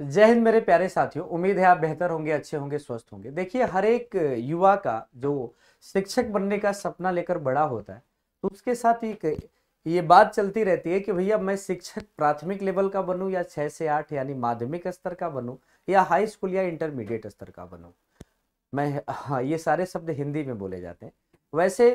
जय हिंद मेरे प्यारे साथियों उम्मीद है आप बेहतर होंगे अच्छे होंगे स्वस्थ होंगे देखिए हर एक युवा का जो शिक्षक बनने का सपना लेकर बड़ा होता है तो उसके साथ एक ये बात चलती रहती है कि भैया मैं शिक्षक प्राथमिक लेवल का बनू या छः से आठ यानी माध्यमिक स्तर का बनू या हाई स्कूल या इंटरमीडिएट स्तर का बनू मैं हाँ ये सारे शब्द हिंदी में बोले जाते हैं वैसे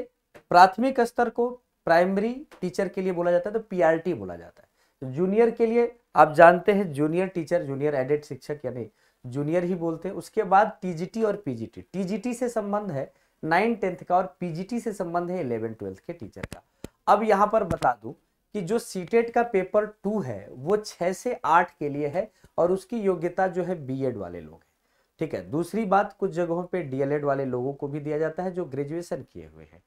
प्राथमिक स्तर को प्राइमरी टीचर के लिए बोला जाता है तो पीआरटी बोला जाता है जूनियर के लिए आप जानते हैं जूनियर टीचर जूनियर एडेड शिक्षक यानी जूनियर ही बोलते हैं उसके बाद टीजीटी और पीजीटी टीजीटी से संबंध है नाइन टेंथ का और पीजीटी से संबंध है इलेवन ट्वेल्थ के टीचर का अब यहाँ पर बता दू कि जो सीटेट e का पेपर टू है वो छह से आठ के लिए है और उसकी योग्यता जो है बीएड वाले लोग हैं ठीक है दूसरी बात कुछ जगहों पे डीएलएड वाले लोगों को भी दिया जाता है जो ग्रेजुएशन किए हुए हैं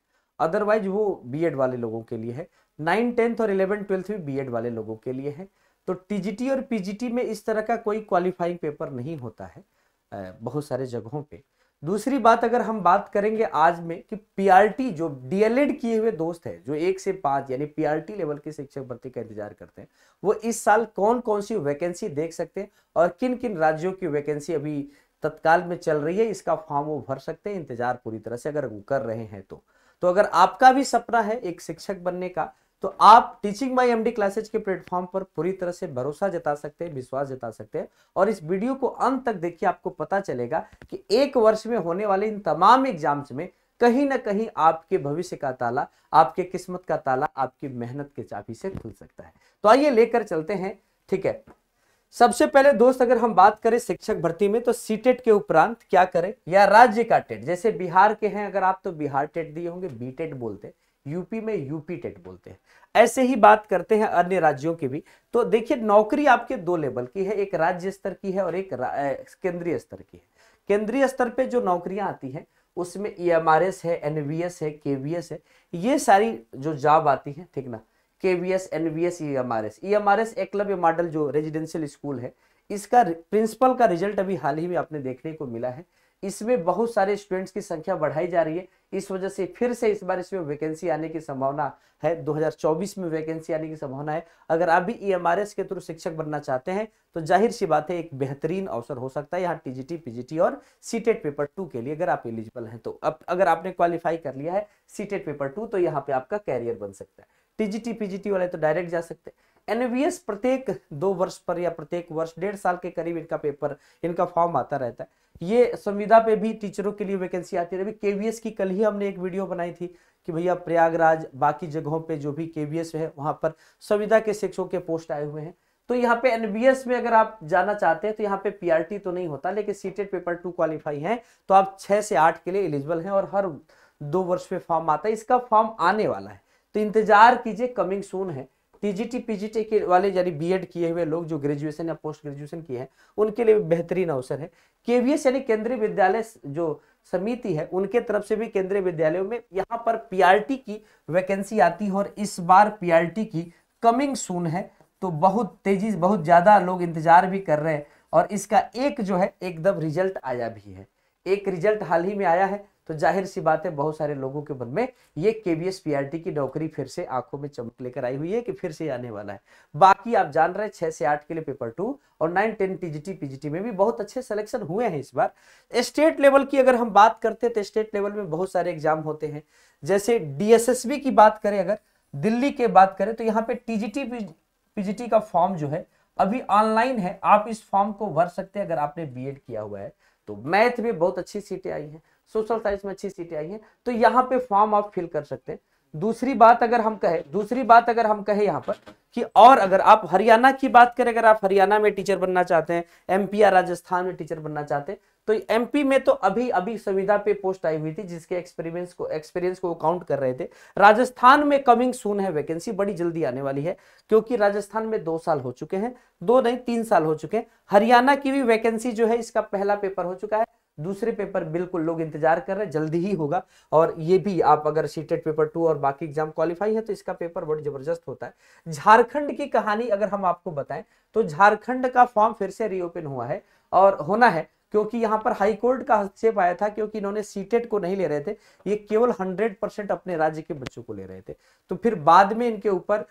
अदरवाइज वो बीएड वाले लोगों के लिए है नाइन टेंथ और इलेवन ट्वेल्थ बी बीएड वाले लोगों के लिए है तो टीजीटी और पीजीटी में इस तरह का कोई क्वालिफाइंग पेपर नहीं होता है बहुत सारे जगहों पे दूसरी बात अगर हम बात करेंगे आज में कि पीआरटी जो डीएलएड किए हुए दोस्त है जो एक से पाँच यानी पीआरटी लेवल के शिक्षक भर्ती का इंतजार करते हैं वो इस साल कौन कौन सी वैकेंसी देख सकते हैं और किन किन राज्यों की वैकेंसी अभी तत्काल में चल रही है इसका फॉर्म वो भर सकते हैं इंतजार पूरी तरह से अगर वो कर रहे हैं तो तो अगर आपका भी सपना है एक शिक्षक बनने का तो आप टीचिंग माई एमडी क्लासेज के प्लेटफॉर्म पर पूरी तरह से भरोसा जता सकते हैं विश्वास जता सकते हैं और इस वीडियो को अंत तक देखिए आपको पता चलेगा कि एक वर्ष में होने वाले इन तमाम एग्जाम्स में कहीं ना कहीं आपके भविष्य का ताला आपके किस्मत का ताला आपकी मेहनत के चाबी से खुल सकता है तो आइए लेकर चलते हैं ठीक है सबसे पहले दोस्त अगर हम बात करें शिक्षक भर्ती में तो सीटेट e के उपरांत क्या करें या राज्य का टेट e जैसे बिहार के हैं अगर आप तो बिहार टेट e दिए होंगे बीटेट बोलते हैं यूपी में यूपी टेट बोलते हैं ऐसे ही बात करते हैं अन्य राज्यों की भी तो देखिए नौकरी आपके दो लेवल की है एक राज्य स्तर की है और एक केंद्रीय स्तर की है केंद्रीय स्तर पे जो नौकरियां आती हैं उसमें ई e है एन है के है ये सारी जो जॉब आती है ठीक ना K V S N V S E M R S E M R S Eklavya model जो रेजिडेंशियल स्कूल है इसका प्रिंसिपल का रिजल्ट अभी हाल ही में आपने देखने को मिला है इसमें बहुत सारे स्टूडेंट्स की संख्या बढ़ाई जा रही है इस वजह से फिर से इस बार इसमें वैकेंसी आने की संभावना है 2024 में वैकेंसी आने की संभावना है अगर आप भी ई e के थ्रू शिक्षक बनना चाहते हैं तो जाहिर सी बात है एक बेहतरीन अवसर हो सकता है यहाँ टीजीटी पीजीटी और सीटेट पेपर टू के लिए अगर आप एलिजिबल हैं तो अब अगर आपने क्वालिफाई कर लिया है सीटेट पेपर टू तो यहाँ पे आपका कैरियर बन सकता है टीजीटी पीजीटी वाले तो डायरेक्ट जा सकते हैं एनवीएस प्रत्येक दो वर्ष पर या प्रत्येक वर्ष डेढ़ साल के करीब इनका पेपर इनका फॉर्म आता रहता है ये संविदा पे भी टीचरों के लिए वैकेंसी आती है अभी केवीएस की कल ही हमने एक वीडियो बनाई थी कि भैया प्रयागराज बाकी जगहों पे जो भी केवीएस है वहां पर संविदा के शिक्षकों के पोस्ट आए हुए हैं तो यहाँ पे एनबीएस में अगर आप जाना चाहते हैं तो यहाँ पे पीआरटी तो नहीं होता लेकिन सीटेड पेपर टू क्वालिफाई है तो आप छह से आठ के लिए एलिजिबल है और हर दो वर्ष में फॉर्म आता है इसका फॉर्म आने वाला है तो इंतजार कीजिए कमिंग सून है पीजीटी पीजीटी के वाले यानी बीएड किए हुए लोग जो ग्रेजुएशन या पोस्ट ग्रेजुएशन किए हैं उनके लिए बेहतरीन अवसर है केवीएस यानी केंद्रीय विद्यालय जो समिति है उनके तरफ से भी केंद्रीय विद्यालयों में यहाँ पर पीआरटी की वैकेंसी आती है और इस बार पीआरटी की कमिंग सून है तो बहुत तेजी बहुत ज़्यादा लोग इंतजार भी कर रहे हैं और इसका एक जो है एकदम रिजल्ट आया भी है एक रिजल्ट हाल ही में आया है तो जाहिर सी बात है बहुत सारे लोगों के मन में ये केबीएस पीआरटी की नौकरी फिर से आंखों में चमक लेकर आई हुई है कि फिर से आने वाला है बाकी आप जान रहे हैं छह से आठ के लिए पेपर टू और नाइन टेन टीजीटी पीजीटी में भी बहुत अच्छे सिलेक्शन हुए हैं इस बार स्टेट लेवल की अगर हम बात करते हैं तो स्टेट लेवल में बहुत सारे एग्जाम होते हैं जैसे डीएसएसबी की बात करें अगर दिल्ली के बात करें तो यहाँ पे टीजीटी पीजीटी का फॉर्म जो है अभी ऑनलाइन है आप इस फॉर्म को भर सकते हैं अगर आपने बीएड किया हुआ है तो मैथ में बहुत अच्छी सीटें आई हैं सोशल साइंस में अच्छी सीटें आई हैं तो यहाँ पे फॉर्म आप फिल कर सकते हैं दूसरी बात अगर हम कहे दूसरी बात अगर हम कहे यहाँ पर कि और अगर आप हरियाणा की बात करें अगर आप हरियाणा में टीचर बनना चाहते हैं एमपी या राजस्थान में टीचर बनना चाहते हैं तो एमपी में तो अभी अभी संविधा पे पोस्ट आई हुई थी जिसके एक्सपीरियंस को एक्सपीरियंस को काउंट कर रहे थे राजस्थान में कमिंग सून है वैकेंसी बड़ी जल्दी आने वाली है क्योंकि राजस्थान में दो साल हो चुके हैं दो नहीं तीन साल हो चुके हैं हरियाणा की भी वैकेंसी जो है इसका पहला पेपर हो चुका है दूसरे पेपर बिल्कुल लोग इंतजार कर रहे हैं जल्दी ही होगा और ये भी आप अगर सीटेट पेपर टू और बाकी एग्जाम क्वालिफाई है तो इसका पेपर बहुत जबरदस्त होता है झारखंड की कहानी अगर हम आपको बताएं तो झारखंड का फॉर्म फिर से रीओपन हुआ है और होना है क्योंकि यहाँ पर हाई कोर्ट का हस्तक्षेप आया था क्योंकि इन्होंने सीटेट को नहीं ले रहे थे ये केवल 100 परसेंट अपने राज्य के बच्चों को ले रहे थे तो फिर बाद में इनके ऊपर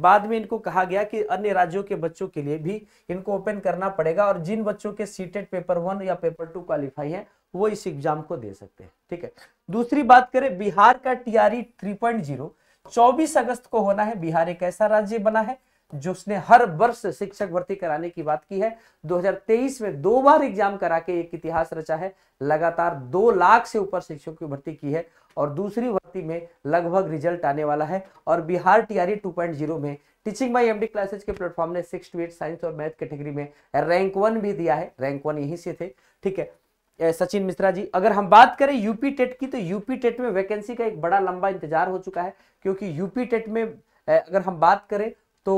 बाद में इनको कहा गया कि अन्य राज्यों के बच्चों के लिए भी इनको ओपन करना पड़ेगा और जिन बच्चों के सीटेट पेपर वन या पेपर टू क्वालिफाई है वो इस एग्जाम को दे सकते हैं ठीक है दूसरी बात करें बिहार का टीआरई थ्री पॉइंट जीरो चौबीस अगस्त को होना है बिहार एक ऐसा राज्य बना है जो उसने हर वर्ष शिक्षक भर्ती कराने की बात की है 2023 में दो बार एग्जाम करा के एक इतिहास रचा है लगातार दो लाख से ऊपर शिक्षकों की भर्ती की है और दूसरी भर्ती में लगभग रिजल्ट आने वाला है और बिहार टीआरई 2.0 में टीचिंग बाई एमडी क्लासेज के प्लेटफॉर्म ने सिक्स टू एट साइंस और मैथ कैटेगरी में रैंक वन भी दिया है रैंक वन यहीं से थे ठीक है सचिन मिश्रा जी अगर हम बात करें यूपी टेट की तो यूपी टेट में वैकेंसी का एक बड़ा लंबा इंतजार हो चुका है क्योंकि यूपी टेट में अगर हम बात करें तो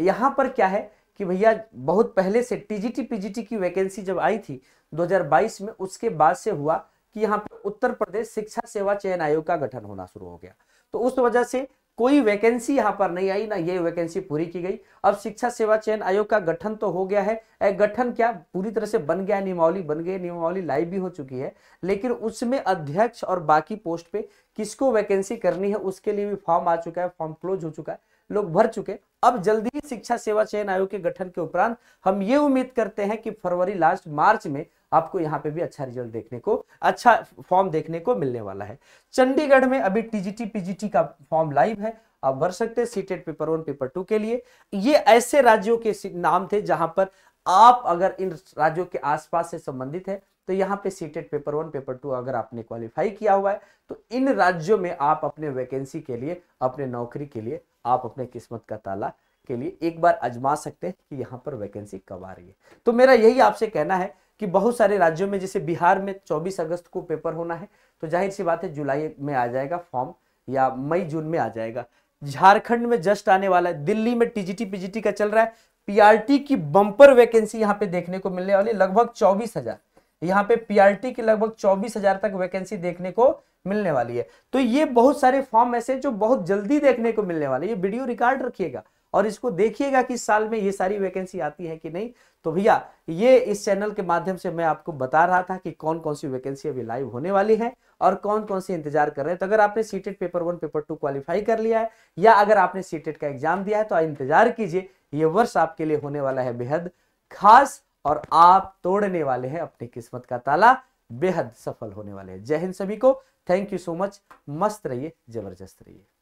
यहाँ पर क्या है कि भैया बहुत पहले से टीजीटी पीजीटी की वैकेंसी जब आई थी 2022 में उसके बाद से हुआ कि यहाँ पर उत्तर प्रदेश शिक्षा सेवा चयन आयोग का गठन होना शुरू हो गया तो उस वजह से कोई वैकेंसी यहाँ पर नहीं आई ना ये वैकेंसी पूरी की गई अब शिक्षा सेवा चयन आयोग का गठन तो हो गया है गठन क्या पूरी तरह से बन गया नियमावली बन गई नियमावली लाइव भी हो चुकी है लेकिन उसमें अध्यक्ष और बाकी पोस्ट पे किसको वैकेंसी करनी है उसके लिए भी फॉर्म आ चुका है फॉर्म क्लोज हो चुका है लोग भर चुके अब जल्दी ही शिक्षा सेवा चयन आयोग के गठन के उपरांत हम ये उम्मीद करते हैं कि फरवरी लास्ट मार्च में आपको यहाँ पे भी अच्छा रिजल्ट देखने को अच्छा फॉर्म देखने को मिलने वाला है चंडीगढ़ में अभी टीजीटी पीजीटी का फॉर्म लाइव है आप भर सकते हैं CTET paper one paper two के लिए ये ऐसे राज्यों के नाम थे जहां पर आप अगर इन राज्यों के आसपास से संबंधित है तो यहाँ पे CTET paper one paper two अगर आपने क्वालिफाई किया हुआ है तो इन राज्यों में आप अपने वैकेंसी के लिए अपने नौकरी के लिए आप अपने किस्मत का ताला के लिए एक बार आजमा सकते हैं कि यहाँ पर वैकेंसी कब आ रही है तो मेरा यही आपसे कहना है कि बहुत सारे राज्यों में जैसे बिहार में 24 अगस्त को पेपर होना है तो जाहिर सी बात है जुलाई में आ जाएगा फॉर्म या मई जून में आ जाएगा झारखंड में जस्ट आने वाला है दिल्ली में टीजीटी पीजीटी का चल रहा है पीआरटी की बम्पर वैकेंसी यहां पे देखने को मिलने वाली लगभग चौबीस हजार यहाँ पे पीआरटी की लगभग चौबीस हजार तक वैकेंसी देखने को मिलने वाली है तो ये बहुत सारे फॉर्म ऐसे जो बहुत जल्दी देखने को मिलने वाले ये वीडियो रिकॉर्ड रखिएगा और इसको देखिएगा कि साल में ये सारी वैकेंसी आती है कि नहीं तो भैया ये इस चैनल के माध्यम से मैं आपको बता रहा था कि कौन कौन सी वैकेंसी अभी लाइव होने वाली है और कौन कौन सी इंतजार कर रहे हैं तो अगर आपने CTET paper one paper two qualify कर लिया है या अगर आपने सीटेट का एग्जाम दिया है तो इंतजार कीजिए ये वर्ष आपके लिए होने वाला है बेहद खास और आप तोड़ने वाले हैं अपनी किस्मत का ताला बेहद सफल होने वाले हैं जय हिंद सभी को थैंक यू सो मच मस्त रहिए जबरदस्त रहिए